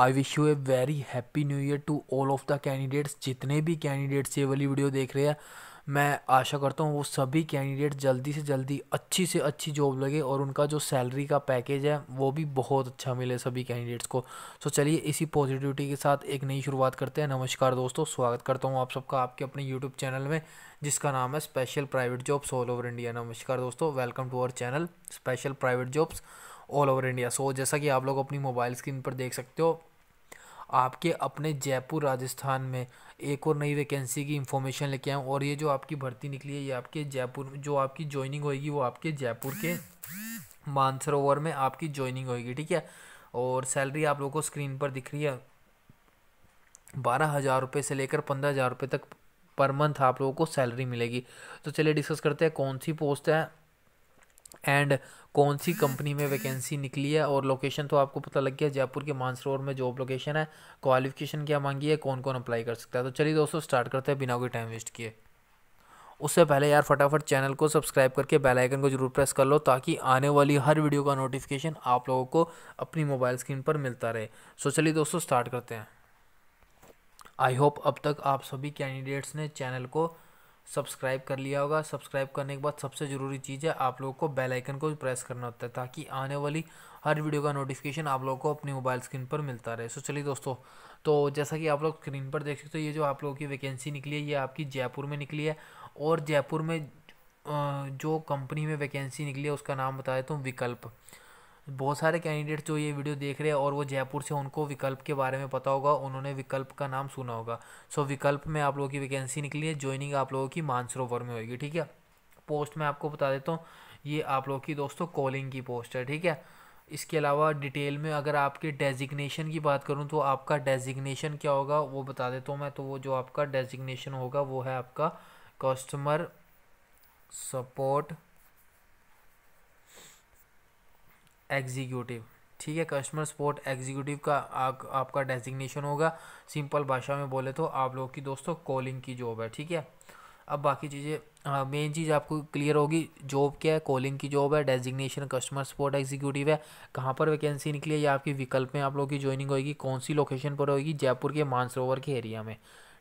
I wish you a very happy new year to all of the candidates जितने भी candidates ये वाली video देख रहे हैं मैं आशा करता हूँ वो सभी कैंडिडेट जल्दी से जल्दी अच्छी से अच्छी जॉब लगे और उनका जो सैलरी का पैकेज है वो भी बहुत अच्छा मिले सभी कैंडिडेट्स को so, चलिए इसी पॉजिटिविटी के साथ एक नई शुरुआत करते हैं नमस्कार दोस्तों स्वागत करता हूँ आप सबका आपके अपने यूट्यूब चैनल में जिसका नाम है special private jobs all over India नमस्कार दोस्तों welcome to our channel special private jobs all over India so जैसा कि आप लोग अपनी मोबाइल स्क्रीन पर देख सकते हो आपके अपने जयपुर राजस्थान में एक और नई वैकेंसी की इंफॉर्मेशन लेके आए और ये जो आपकी भर्ती निकली है ये आपके जयपुर जो आपकी ज्वाइनिंग होएगी वो आपके जयपुर के मानसरोवर में आपकी ज्वाइनिंग होएगी ठीक है और सैलरी आप लोगों को स्क्रीन पर दिख रही है बारह हज़ार रुपये से लेकर पंद्रह हज़ार रुपये तक पर मंथ आप लोगों को सैलरी मिलेगी तो चलिए डिस्कस करते हैं कौन सी पोस्ट है एंड कौन सी कंपनी में वैकेंसी निकली है और लोकेशन तो आपको पता लग गया जयपुर के मानसरोवर में जॉब लोकेशन है क्वालिफिकेशन क्या मांगी है कौन कौन अप्लाई कर सकता है तो चलिए दोस्तों स्टार्ट करते हैं बिना कोई टाइम वेस्ट किए उससे पहले यार फटाफट चैनल को सब्सक्राइब करके बेल आइकन को जरूर प्रेस कर लो ताकि आने वाली हर वीडियो का नोटिफिकेशन आप लोगों को अपनी मोबाइल स्क्रीन पर मिलता रहे सो चलिए दोस्तों स्टार्ट करते हैं आई होप अब तक आप सभी कैंडिडेट्स ने चैनल को सब्सक्राइब कर लिया होगा सब्सक्राइब करने के बाद सबसे ज़रूरी चीज़ है आप लोगों को बेल आइकन को प्रेस करना होता है ताकि आने वाली हर वीडियो का नोटिफिकेशन आप लोगों को अपनी मोबाइल स्क्रीन पर मिलता रहे सो चलिए दोस्तों तो जैसा कि आप लोग स्क्रीन पर देख सकते हो ये जो आप लोगों की वैकेंसी निकली है ये आपकी जयपुर में निकली है और जयपुर में जो कंपनी में वैकेंसी निकली है उसका नाम बताया तो विकल्प बहुत सारे कैंडिडेट्स जो ये वीडियो देख रहे हैं और वो जयपुर से उनको विकल्प के बारे में पता होगा उन्होंने विकल्प का नाम सुना होगा सो विकल्प में आप लोगों की वैकेंसी निकली है ज्वाइनिंग आप लोगों की मानसरोवर में होगी ठीक है पोस्ट मैं आपको बता देता हूँ ये आप लोग की दोस्तों कॉलिंग की पोस्ट है ठीक है इसके अलावा डिटेल में अगर आपके डेजिग्नेशन की बात करूँ तो आपका डेजिग्नेशन क्या होगा वो बता देता हूँ मैं तो वो जो आपका डेजिग्नेशन होगा वो है आपका कस्टमर सपोर्ट एग्जीक्यूटिव ठीक है कस्टमर सपोर्ट एग्जीक्यूटिव का आ, आपका डेजिग्नेशन होगा सिंपल भाषा में बोले तो आप लोग की दोस्तों कॉलिंग की जॉब है ठीक है अब बाकी चीज़ें मेन चीज़ आपको क्लियर होगी जॉब क्या है कॉलिंग की जॉब है डेजिग्नेशन कस्टमर सपोर्ट एग्जीक्यूटिव है कहाँ पर वैकेंसी निकली है या आपकी विकल्प में आप लोगों की ज्वाइनिंग होगी कौन सी लोकेशन पर होगी जयपुर के मानसरोवर के एरिया में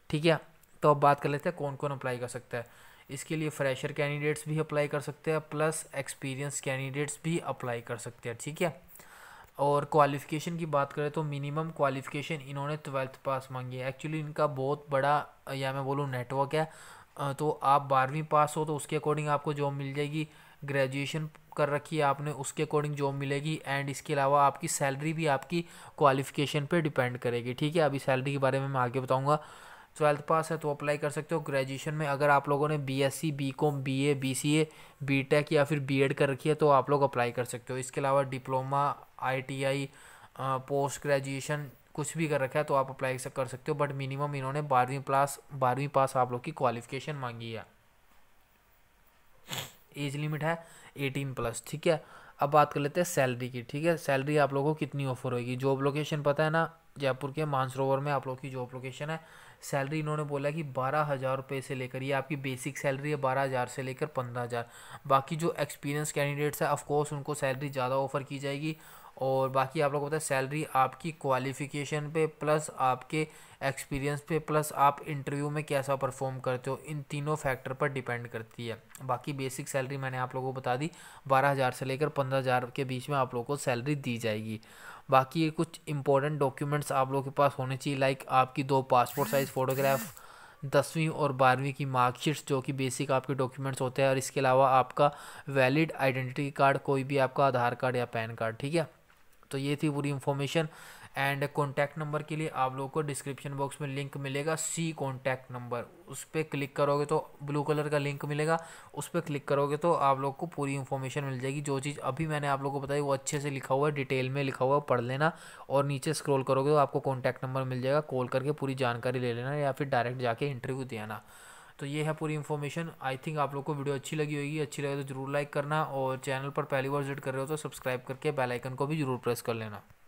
ठीक है तो अब बात कर लेते हैं कौन कौन अप्लाई कर सकता है इसके लिए फ्रेशर कैंडिडेट्स भी अप्लाई कर सकते हैं प्लस एक्सपीरियंस कैंडिडेट्स भी अप्लाई कर सकते हैं ठीक है और क्वालिफ़िकेशन की बात करें तो मिनिमम क्वालिफ़िकेशन इन्होंने ट्वेल्थ पास मांगी है एक्चुअली इनका बहुत बड़ा या मैं बोलूँ नेटवर्क है तो आप बारहवीं पास हो तो उसके अकॉर्डिंग आपको जॉब मिल जाएगी ग्रेजुएशन कर रखी है आपने उसके अकॉर्डिंग जॉब मिलेगी एंड इसके अलावा आपकी सैलरी भी आपकी क्वालिफ़िकेशन पे डिपेंड करेगी ठीक है अभी सैलरी के बारे में मैं आगे बताऊँगा ट्वेल्थ पास है तो अप्लाई कर सकते हो ग्रेजुएशन में अगर आप लोगों ने B S C B com B A B C A B tech या फिर बी एड कर रखी है तो आप लोग अप्लाई कर सकते हो इसके अलावा diploma I T I post graduation कुछ भी कर रखा है तो आप अप्लाई कर सकते हो बट मिनिमम इन्होंने बारहवीं प्लास बारहवीं पास आप लोग की क्वालिफिकेशन मांगी है एज लिमिट है एटीन प्लस ठीक है अब बात कर लेते हैं सैलरी की ठीक है सैलरी आप लोगों को कितनी ऑफर होगी जॉब लोकेशन पता है ना जयपुर के मानसरोवर में आप लोग की जॉब लोकेशन है सैलरी इन्होंने बोला कि बारह हज़ार रुपये से लेकर ये आपकी बेसिक सैलरी है बारह हज़ार से लेकर पंद्रह हज़ार बाकी जो एक्सपीरियंस कैंडिडेट्स है ऑफकोर्स उनको सैलरी ज़्यादा ऑफर की जाएगी और बाकी आप लोग पता है सैलरी आपकी क्वालिफ़िकेशन पे प्लस आपके एक्सपीरियंस पे प्लस आप इंटरव्यू में कैसा परफॉर्म करते हो इन तीनों फैक्टर पर डिपेंड करती है बाकी बेसिक सैलरी मैंने आप लोगों को बता दी बारह हज़ार से लेकर पंद्रह हज़ार के बीच में आप लोगों को सैलरी दी जाएगी बाकी कुछ इंपॉर्टेंट डॉक्यूमेंट्स आप लोगों के पास होने चाहिए लाइक आपकी दो पासपोर्ट साइज़ फ़ोटोग्राफ दसवीं और बारहवीं की मार्कशीट्स जो कि बेसिक आपके डॉक्यूमेंट्स होते हैं और इसके अलावा आपका वैलिड आइडेंटिटी कार्ड कोई भी आपका आधार कार्ड या पैन कार्ड ठीक है तो ये थी पूरी इन्फॉर्मेशन एंड कॉन्टैक्ट नंबर के लिए आप लोगों को डिस्क्रिप्शन बॉक्स में लिंक मिलेगा सी कॉन्टैक्ट नंबर उस पर क्लिक करोगे तो ब्लू कलर का लिंक मिलेगा उस पर क्लिक करोगे तो आप लोग को पूरी इन्फॉर्मेशन मिल जाएगी जो चीज़ अभी मैंने आप लोग को बताई वो अच्छे से लिखा हुआ है डिटेल में लिखा हुआ है पढ़ लेना और नीचे स्क्रॉल करोगे तो आपको कॉन्टैक्ट नंबर मिल जाएगा कॉल करके पूरी जानकारी ले लेना या फिर डायरेक्ट जाके इंटरव्यू देना तो ये है पूरी इन्फॉर्मेशन आई थिंक आप लोग को वीडियो अच्छी लगी होगी अच्छी लगे तो जरूर लाइक करना और चैनल पर पहली बार विजिट कर रहे हो तो सब्सक्राइब करके आइकन को भी जरूर प्रेस कर लेना